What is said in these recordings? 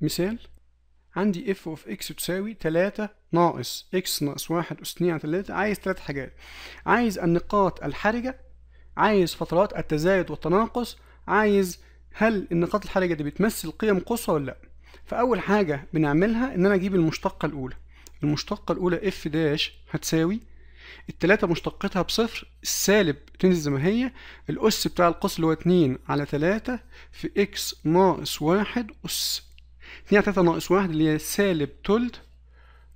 مثال عندي اف اوف اكس تساوي 3 ناقص اكس ناقص 1 اس 2 على 3 عايز ثلاث حاجات عايز النقاط الحرجه عايز فترات التزايد والتناقص عايز هل النقاط الحرجه دي بتمثل قيم قصوى ولا لا فاول حاجه بنعملها ان انا اجيب المشتقه الاولى المشتقه الاولى اف داش هتساوي التلاتة مشتقتها بصفر السالب تنزل زي ما هي الأس بتاع القوس اللي هو اتنين على تلاتة في إكس ناقص واحد أس 2 على 3 ناقص 1 اللي هي سالب تلت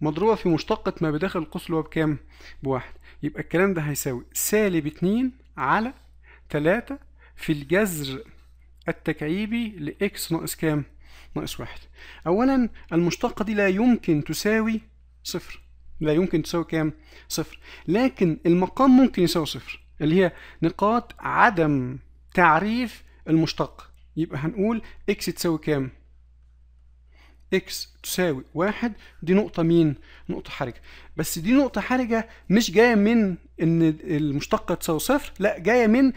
مضروبة في مشتقة ما بداخل القوس اللي هو بكام؟ بواحد يبقى الكلام ده هيساوي سالب 2 على 3 في الجذر التكعيبي لإكس ناقص كام؟ ناقص 1 أولا المشتقة دي لا يمكن تساوي صفر لا يمكن تساوي كام؟ صفر لكن المقام ممكن يساوي صفر اللي هي نقاط عدم تعريف المشتق يبقى هنقول إكس تساوي كام؟ اكس تساوي واحد دي نقطة مين؟ نقطة حرجة بس دي نقطة حرجة مش جاية من ان المشتقة تساوي صفر لا جاية من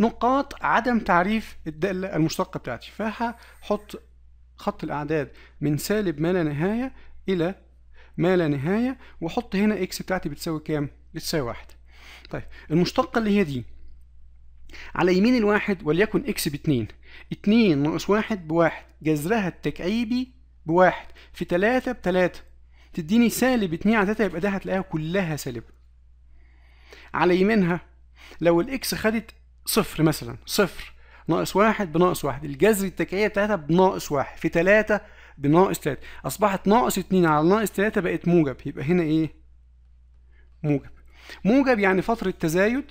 نقاط عدم تعريف الدالة المشتقة بتاعتي فهحط خط الأعداد من سالب ما لا نهاية إلى ما لا نهاية واحط هنا اكس بتاعتي بتساوي كام؟ بتساوي واحد طيب المشتقة اللي هي دي على يمين الواحد وليكن اكس باتنين اتنين ناقص واحد بواحد جذرها التكعيبي بواحد في تلاتة بتلاتة تديني سالب اتنين على تلاتة يبقى ده هتلاقيها كلها سالبة على يمينها لو الاكس خدت صفر مثلا صفر ناقص واحد بناقص واحد الجذر التكعية بتاعتها بناقص واحد في تلاتة بناقص تلاتة أصبحت ناقص اتنين على ناقص تلاتة بقت موجب يبقى هنا إيه؟ موجب موجب يعني فترة تزايد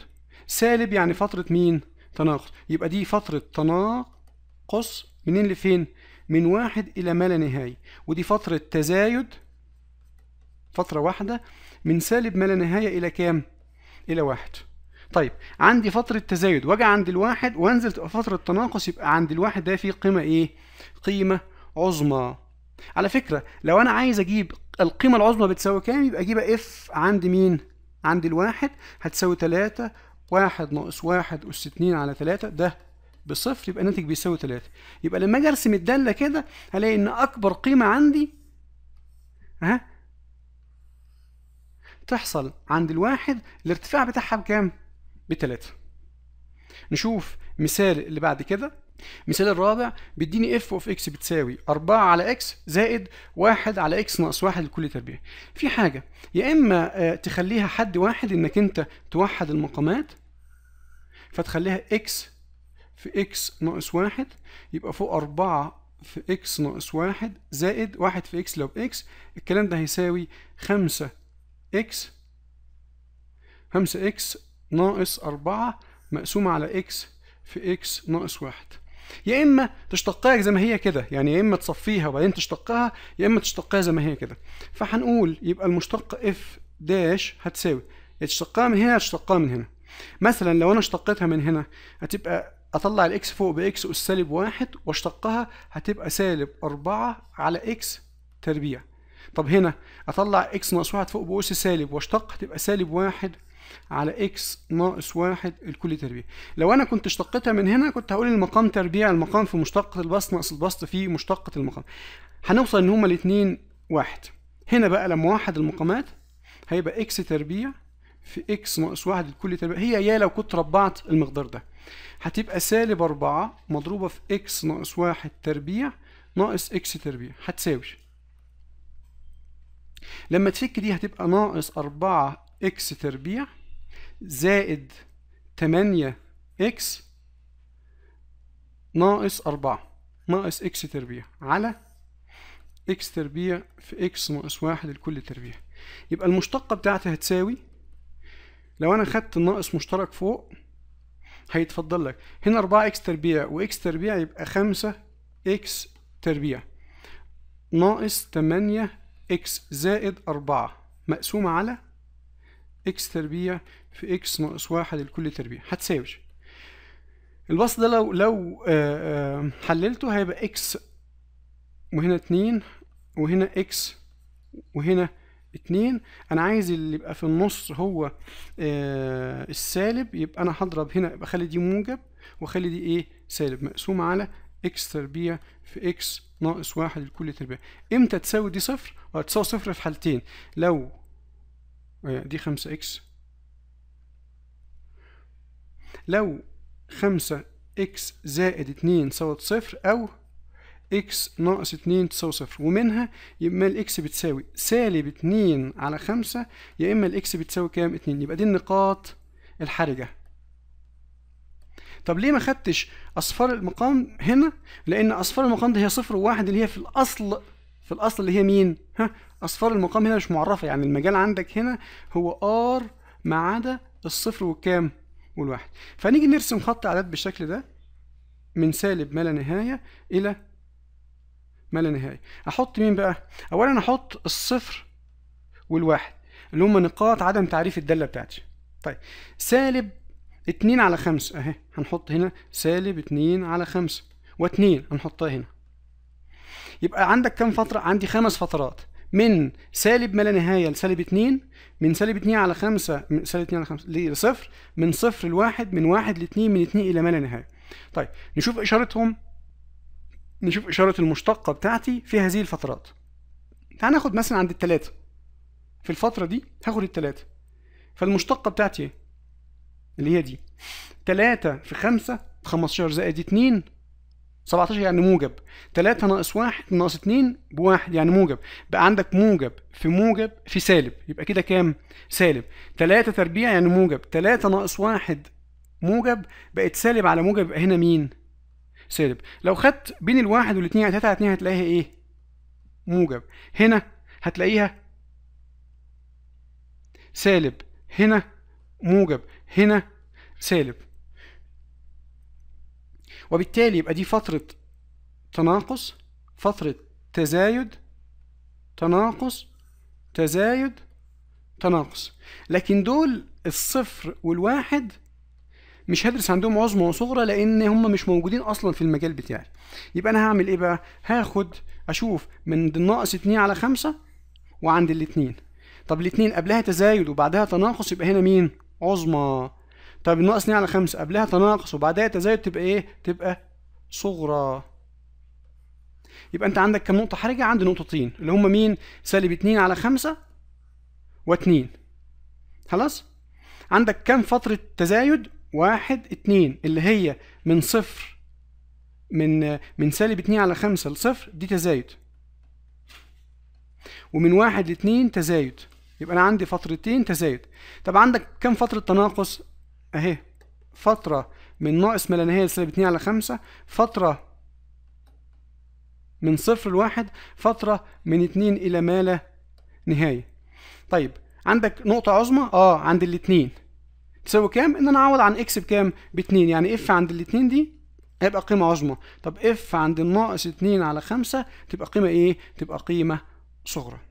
سالب يعني فترة مين؟ تناقص يبقى دي فترة تناقص منين لفين؟ من واحد إلى ما لا نهاية ودي فترة تزايد فترة واحدة من سالب ما لا نهاية إلى كام؟ إلى واحد طيب عندي فترة تزايد واجي عند الواحد وانزل تبقى فترة تناقص يبقى عند الواحد ده في قيمة إيه؟ قيمة عظمى على فكرة لو أنا عايز أجيب القيمة العظمى بتساوي كام يبقى أجيبها إف عند مين؟ عند الواحد هتساوي 3 واحد ناقص واحد أس اتنين على تلاتة ده بصفر يبقى الناتج بيساوي 3 يبقى لما اجي ارسم الداله كده هلاقي ان اكبر قيمه عندي ها تحصل عند الواحد الارتفاع بتاعها بكام؟ ب 3 نشوف مثال اللي بعد كده المثال الرابع بيديني اف اوف اكس بتساوي 4 على اكس زائد 1 على اكس ناقص 1 لكل تربيع في حاجه يا اما آه، تخليها حد واحد انك انت توحد المقامات فتخليها اكس في اكس ناقص واحد يبقى فوق أربعة في اكس ناقص واحد زائد واحد في اكس لو اكس الكلام ده هيساوي خمسة اكس خمسة اكس ناقص أربعة مقسومة على اكس في اكس ناقص واحد يا اما تشتقها زي ما هي كده يعني يا اما تصفيها وبعدين تشتقها يا اما تشتقها زي ما هي كده فهنقول يبقى المشتق اف داش هتساوي تشتقها من هنا تشتقها من هنا مثلا لو انا اشتقتها من هنا هتبقى اطلع الاكس فوق باكس اس سالب واحد واشتقها هتبقى سالب اربعة على اكس تربيع طب هنا اطلع اكس ناقص واحد فوق باس سالب واشتق هتبقى سالب واحد على اكس ناقص واحد الكل تربيع لو انا كنت اشتقتها من هنا كنت هقول المقام تربيع المقام في مشتقة البسط ناقص البسط في مشتقة المقام هنوصل ان هما الاتنين واحد هنا بقى لما واحد المقامات هيبقى اكس تربيع في اكس ناقص واحد الكل تربيع هي يا لو كنت ربعت المقدار ده هتبقى سالب أربعة مضروبة في إكس ناقص واحد تربيع ناقص إكس تربيع هتساوي لما تفك دي هتبقى ناقص أربعة إكس تربيع زائد تمانية إكس ناقص أربعة ناقص إكس تربيع على إكس تربيع في إكس ناقص واحد لكل تربيع يبقى المشتقة بتاعتي هتساوي لو أنا خدت الناقص مشترك فوق هيتفضل لك هنا 4 اكس تربيع واكس تربيع يبقى 5 اكس تربيع ناقص 8 اكس زائد 4 مقسومة على اكس تربيع في اكس ناقص 1 لكل تربيع هتساوي البسط ده لو لو آه، آه، حللته هيبقى اكس وهنا 2 وهنا اكس وهنا اتنين انا عايز اللي يبقى في النص هو آه السالب يبقى انا هضرب هنا يبقى اخلي دي موجب واخلي دي ايه سالب مقسومه على اكس تربيع في اكس ناقص واحد لكل تربيع امتى تساوي دي صفر هتساوي آه، صفر في حالتين لو آه، دي خمسة اكس لو خمسة اكس زائد اتنين ساوت صفر او اكس ناقص 2 تساوي صفر ومنها يا اما الاكس بتساوي سالب 2 على 5 يا اما الاكس بتساوي كام 2 يبقى دي النقاط الحرجة طب ليه ما خدتش اصفار المقام هنا لان اصفار المقام دي هي صفر وواحد اللي هي في الاصل في الاصل اللي هي مين ها اصفار المقام هنا مش معرفه يعني المجال عندك هنا هو ار ما عدا الصفر والكام والواحد فنيجي نرسم خط اعداد بالشكل ده من سالب ما لا نهايه الى ما لا نهائي احط مين بقى اولا احط الصفر والواحد اللي هم نقاط عدم تعريف الداله بتاعتي طيب سالب 2 على 5 اهي هنحط هنا سالب 2 على 5 و2 هنحطها هنا يبقى عندك كام فتره عندي خمس فترات من سالب ما لا نهايه لسالب 2 من سالب 2 على 5 من سالب 2 على 5 لصفر من صفر لواحد من واحد ل2 من 2 الى ما لا نهايه طيب نشوف اشارتهم نشوف إشارة المشتقة بتاعتي في هذه الفترات تعال ناخد مثلا عند التلاتة في الفترة دي هاخد التلاتة فالمشتقة بتاعتي إيه؟ اللي هي دي تلاتة في خمسة بخمستاشر زائد اتنين 17 يعني موجب تلاتة ناقص واحد ناقص اتنين بواحد يعني موجب بقى عندك موجب في موجب في سالب يبقى كده كام سالب تلاتة تربيع يعني موجب تلاتة ناقص واحد موجب بقت سالب على موجب يبقى هنا مين سالب لو خدت بين الواحد والاثنين هتلاقي يعني على اتنين هتلاقيها ايه موجب هنا هتلاقيها سالب هنا موجب هنا سالب وبالتالي يبقى دي فترة تناقص فترة تزايد تناقص تزايد تناقص لكن دول الصفر والواحد مش هدرس عندهم عظمى وصغرى لان هم مش موجودين اصلا في المجال بتاعي يبقى انا هعمل ايه بقى هاخد اشوف من ناقص 2 على 5 وعند الاثنين طب الاثنين قبلها تزايد وبعدها تناقص يبقى هنا مين عظمى طب ناقص 2 على 5 قبلها تناقص وبعدها تزايد تبقى ايه تبقى صغرى يبقى انت عندك كم نقطه حرجه عند نقطتين اللي هم مين سالب 2 على 5 و2 خلاص عندك كم فتره تزايد واحد اتنين اللي هي من صفر من من سالب اتنين على خمسة لصفر دي تزايد ومن واحد لاتنين تزايد يبقى انا عندي فترتين تزايد طب عندك كم فترة تناقص اهي فترة من ناقص ما لا نهاية لسالب اتنين على خمسة فترة من صفر لواحد فترة من اتنين إلى ما لا نهاية طيب عندك نقطة عظمى اه عند الاتنين تساوي كام ان انا اعوض عن اكس بكام باتنين يعني اف عند الاتنين دي هيبقى قيمه عظمى طب اف عند الناقص اتنين على خمسة تبقى قيمه ايه تبقى قيمه صغرى